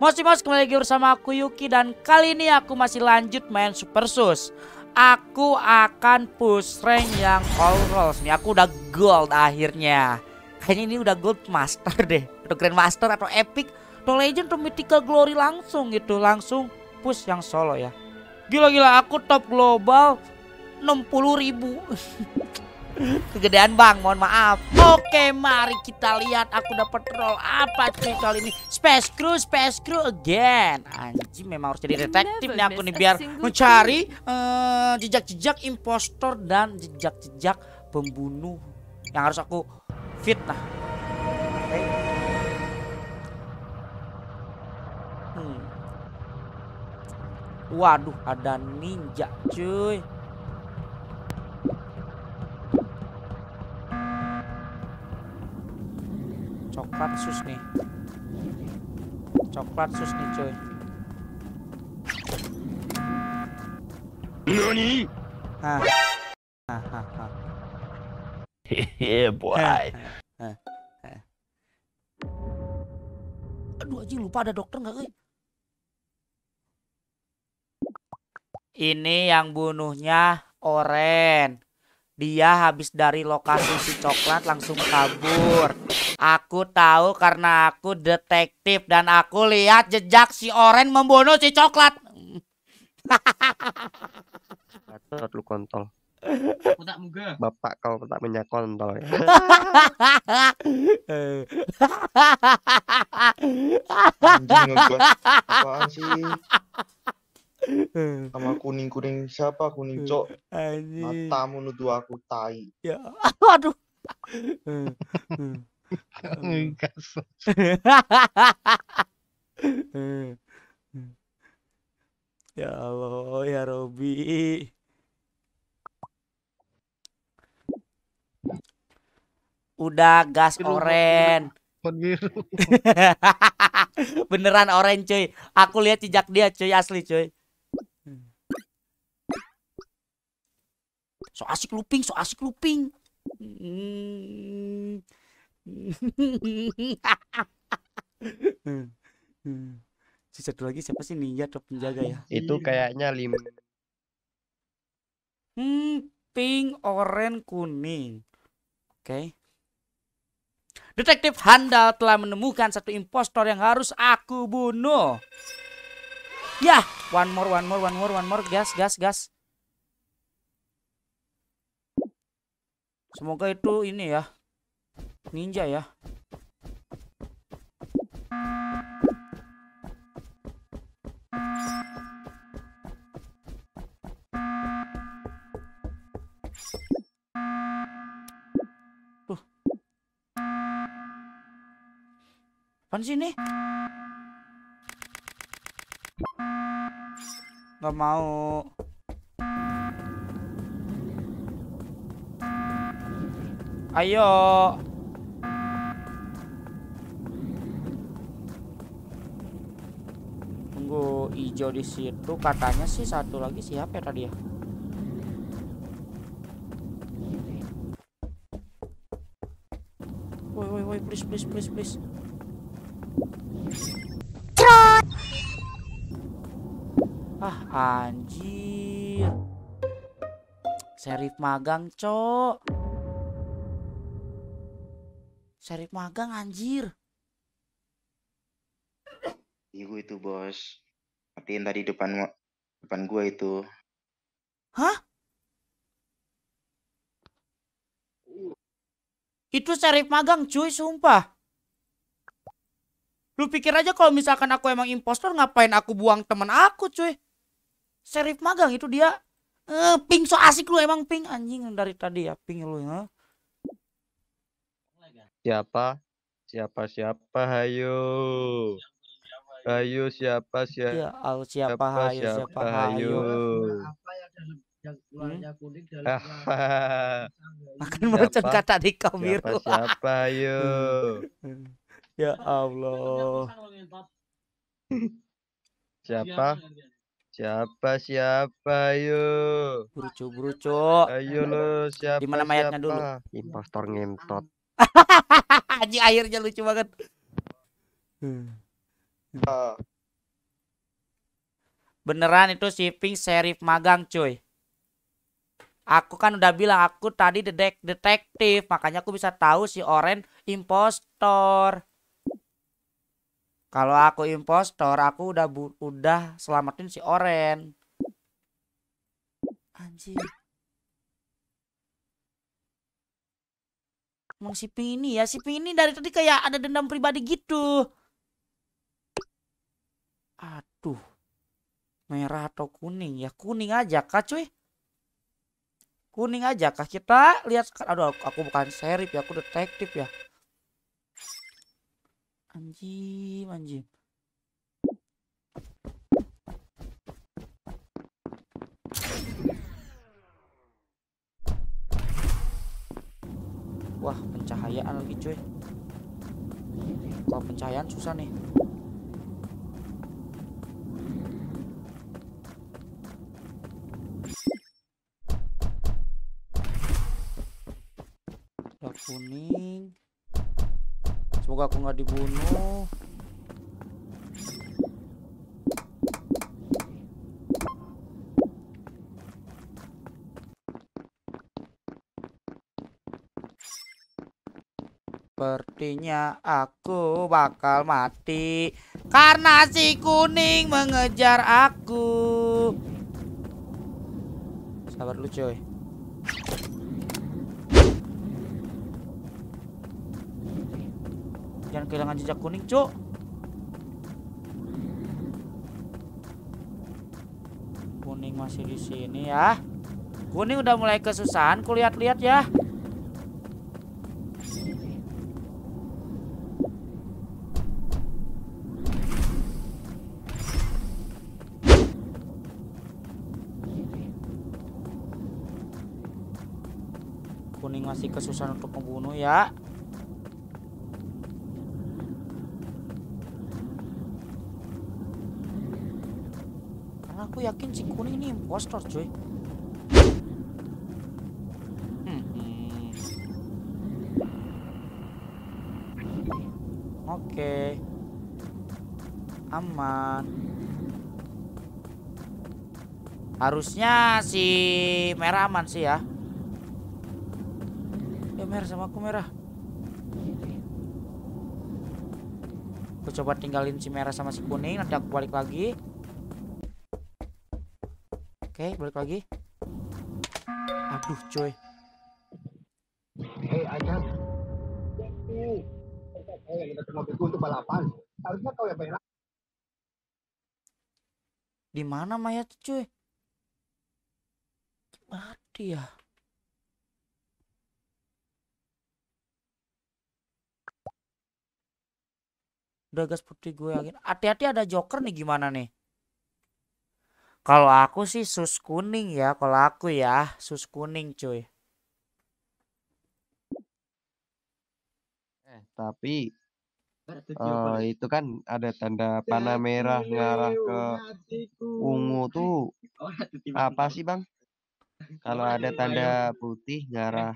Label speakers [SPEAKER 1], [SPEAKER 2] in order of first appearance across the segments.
[SPEAKER 1] Mosi Mos kembali lagi bersama aku Yuki dan kali ini aku masih lanjut main Super Sus. Aku akan push rank yang all rolls nih. Aku udah gold akhirnya. Kayaknya ini udah gold master deh. Atau grand master atau epic. Atau legend atau mythical glory langsung gitu. Langsung push yang solo ya. Gila-gila aku top global 60 ribu. Kegedean bang, mohon maaf. Oke, mari kita lihat aku dapat roll apa cuy kali ini. Space crew, space crew again. Anjing memang harus jadi detektif nih aku nih biar mencari eh, jejak-jejak uh, impostor dan jejak-jejak pembunuh yang harus aku fitnah. Okay. Hmm. Waduh, ada ninja cuy. coklat sus nih coklat sus nih coy Nani? Hah. Hah, boy. Aduh, aja lupa ada dokter nggak, Ini yang bunuhnya Oren. Dia habis dari lokasi si coklat langsung kabur. Aku tahu karena aku detektif dan aku lihat jejak si Oren membunuh si Coklat. Coklat lu kontol. muga. Bapak kau tak minyak kontol ya. sama kuning kuning siapa kuning cok matamu nuduh aku tai ya aduh ya Allah, ya Robi. Udah gas oren. Beneran oren cuy. Aku lihat jejak dia cuy asli cuy. So asik looping so asik looping Hmm. Hmm, hmm. si satu lagi siapa sih ninja atau penjaga ya itu kayaknya lima. hmm, pink oranye kuning oke okay. detektif handal telah menemukan satu impostor yang harus aku bunuh ya one more one more one more one more gas gas gas semoga itu ini ya ninja ya Tuh. Apaan sih Gak mau. Ayo. Ijo hijau di situ katanya sih satu lagi siapa ya tadi ya woi woi woi please please please please ah anjir serif magang cok serif magang anjir Ibu itu bos matiin tadi depan depan gua itu hah itu serif magang cuy sumpah lu pikir aja kalau misalkan aku emang impostor ngapain aku buang temen aku cuy serif magang itu dia eh, ping so asik lu emang ping anjing dari tadi ya ping lu ya siapa siapa siapa hayo Hayu siapa siapa ya, al siapa, siapa hayu siapa, siapa hayu. Apa yang dalam yang keluarnya hmm? kuning dalam ah. Makan macam kata di kamir. Siapa, hayu. ya Allah. siapa? Iya, siapa siapa Hayu? Brucu brucu. Ayo lo siapa? Di mana mayatnya siapa? dulu? Impostor ngentot. Aji airnya lucu banget. Hmm. Beneran itu si Pink serif magang cuy. Aku kan udah bilang aku tadi dedek detektif, makanya aku bisa tahu si Oren impostor. Kalau aku impostor, aku udah udah selamatin si Oren. Anjir. Emang si Pini ya, si Pini dari tadi kayak ada dendam pribadi gitu. Aduh. Merah atau kuning? Ya kuning aja kah cuy? Kuning aja kah? Kita lihat. Aduh aku bukan serif ya. Aku detektif ya. Anjim, anjim. Wah, pencahayaan lagi cuy. Wah, pencahayaan susah nih. Semoga aku nggak dibunuh. Sepertinya aku bakal mati karena si kuning mengejar aku. Sabar lu coy. kehilangan jejak kuning, Cuk. Kuning masih di sini ya. Kuning udah mulai kesusahan, kulihat-lihat ya. Kuning masih kesusahan untuk membunuh ya. Karena aku yakin si kuning ini impostor cuy. Hmm. Oke. Okay. Aman. Harusnya si merah aman sih ya. Ya merah sama aku merah. Aku coba tinggalin si merah sama si kuning, nanti aku balik lagi. Oke, okay, balik lagi. Aduh, coy. Hei, Ajam. Kau yang datang mobilku untuk balapan. Harusnya kau yang bayar. Di mana mayat cuy? Mati ya. Udah gas putih gue yakin. Hati-hati ada joker nih gimana nih? Kalau aku sih sus kuning ya, kalau aku ya sus kuning cuy. Eh, tapi uh, itu kan ada tanda panah merah ngarah ke ungu tuh oh, apa sih bang?
[SPEAKER 2] Kalau ada tanda
[SPEAKER 1] putih eh, ngarah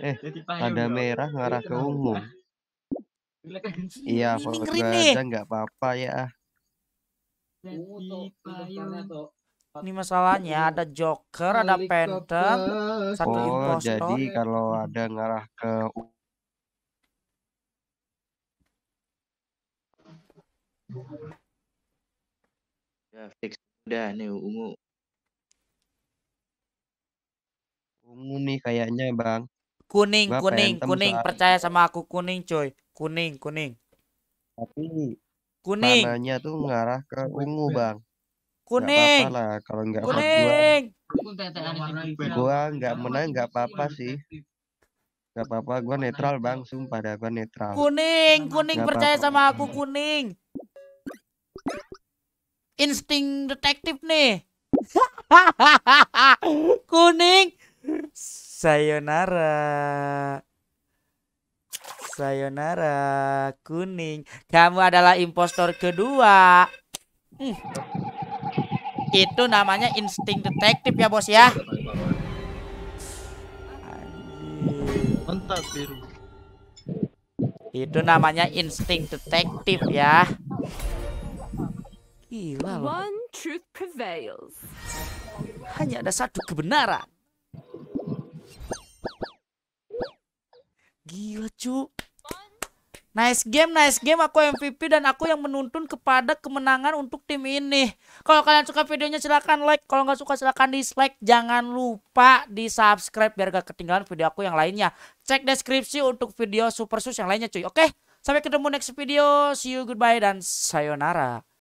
[SPEAKER 1] eh ada merah ngarah iya ke ungu. Kan iya, fokus aja nggak apa-apa ya. Ah. Uh, ini masalahnya iya. ada Joker, ada Phantom, satu oh, impostor. jadi kalau hmm. ada ngarah ke Ya fix udah nih ungu. Ungu nih kayaknya, Bang. Kuning, Bapak kuning, kuning, percaya sama aku kuning, coy. Kuning, kuning. Tapi kuning warnanya tuh ngarah ke ungu bang kuning gak apa -apa lah kalau nggak kuning gua gua nggak menang nggak apa-apa sih nggak apa-apa gua netral bang sumpah dah gua netral kuning kuning gak percaya apa -apa. sama aku kuning insting detektif nih kuning sayonara Sayonara kuning. Kamu adalah impostor kedua. Hmm. Itu namanya insting detektif ya bos ya. Mantap biru. Itu namanya insting detektif ya. Gila loh. One truth prevails. Hanya ada satu kebenaran. Gila cu Nice game, nice game. Aku MVP dan aku yang menuntun kepada kemenangan untuk tim ini. Kalau kalian suka videonya silahkan like. Kalau nggak suka silahkan dislike. Jangan lupa di subscribe biar gak ketinggalan video aku yang lainnya. Cek deskripsi untuk video Super Sus yang lainnya cuy. Oke, sampai ketemu next video. See you, goodbye, dan sayonara.